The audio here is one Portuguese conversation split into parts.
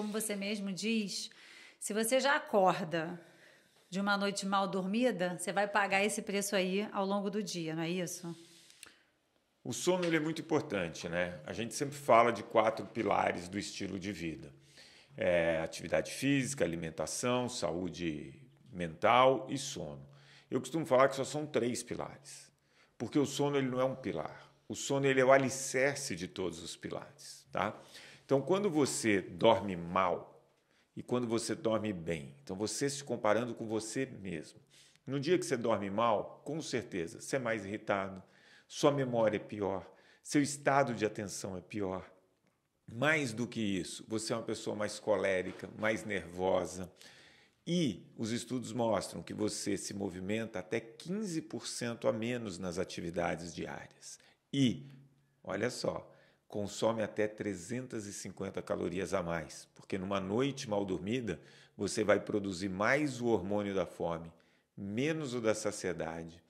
como você mesmo diz, se você já acorda de uma noite mal dormida, você vai pagar esse preço aí ao longo do dia, não é isso? O sono ele é muito importante, né? A gente sempre fala de quatro pilares do estilo de vida: é, atividade física, alimentação, saúde mental e sono. Eu costumo falar que só são três pilares, porque o sono ele não é um pilar. O sono ele é o alicerce de todos os pilares, tá? Então, quando você dorme mal e quando você dorme bem, então você se comparando com você mesmo. No dia que você dorme mal, com certeza, você é mais irritado, sua memória é pior, seu estado de atenção é pior. Mais do que isso, você é uma pessoa mais colérica, mais nervosa. E os estudos mostram que você se movimenta até 15% a menos nas atividades diárias. E, olha só, consome até 350 calorias a mais, porque numa noite mal dormida você vai produzir mais o hormônio da fome, menos o da saciedade,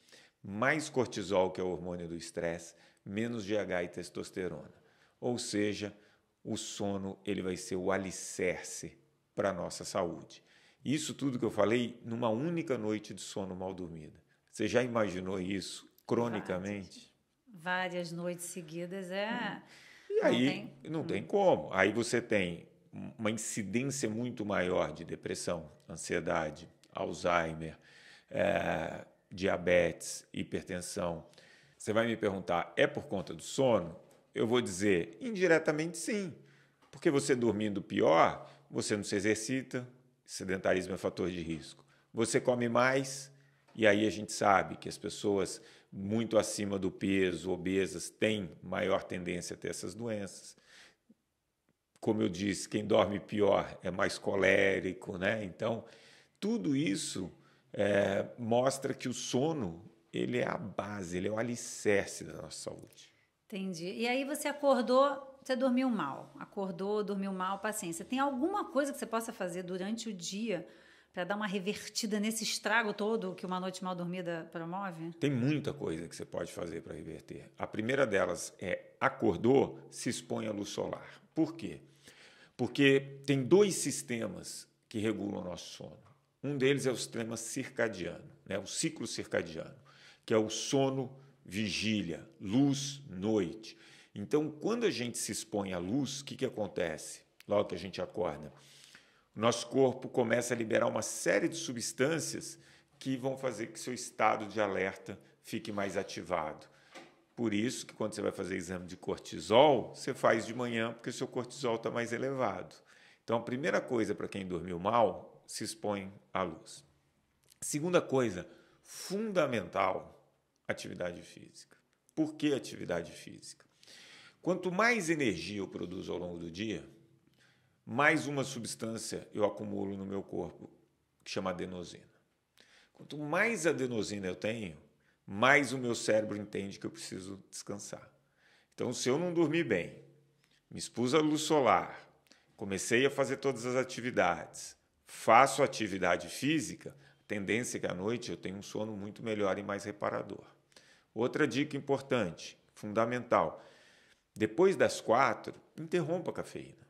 mais cortisol, que é o hormônio do estresse, menos GH e testosterona. Ou seja, o sono ele vai ser o alicerce para a nossa saúde. Isso tudo que eu falei numa única noite de sono mal dormida. Você já imaginou isso cronicamente? Várias, Várias noites seguidas é. Hum e aí tem. não hum. tem como. Aí você tem uma incidência muito maior de depressão, ansiedade, Alzheimer, é, diabetes, hipertensão. Você vai me perguntar, é por conta do sono? Eu vou dizer, indiretamente sim. Porque você dormindo pior, você não se exercita, sedentarismo é fator de risco. Você come mais, e aí a gente sabe que as pessoas muito acima do peso, obesas, têm maior tendência a ter essas doenças. Como eu disse, quem dorme pior é mais colérico, né? Então, tudo isso é, mostra que o sono ele é a base, ele é o alicerce da nossa saúde. Entendi. E aí você acordou, você dormiu mal. Acordou, dormiu mal, paciência. Tem alguma coisa que você possa fazer durante o dia para dar uma revertida nesse estrago todo que uma noite mal dormida promove? Tem muita coisa que você pode fazer para reverter. A primeira delas é acordou, se expõe à luz solar. Por quê? Porque tem dois sistemas que regulam o nosso sono. Um deles é o sistema circadiano, né? o ciclo circadiano, que é o sono, vigília, luz, noite. Então, quando a gente se expõe à luz, o que, que acontece logo que a gente acorda? nosso corpo começa a liberar uma série de substâncias que vão fazer que seu estado de alerta fique mais ativado. Por isso que quando você vai fazer exame de cortisol, você faz de manhã porque seu cortisol está mais elevado. Então a primeira coisa para quem dormiu mal, se expõe à luz. Segunda coisa, fundamental, atividade física. Por que atividade física? Quanto mais energia eu produzo ao longo do dia, mais uma substância eu acumulo no meu corpo, que chama adenosina. Quanto mais adenosina eu tenho, mais o meu cérebro entende que eu preciso descansar. Então, se eu não dormi bem, me expus à luz solar, comecei a fazer todas as atividades, faço atividade física, tendência é que à noite eu tenho um sono muito melhor e mais reparador. Outra dica importante, fundamental: depois das quatro, interrompa a cafeína.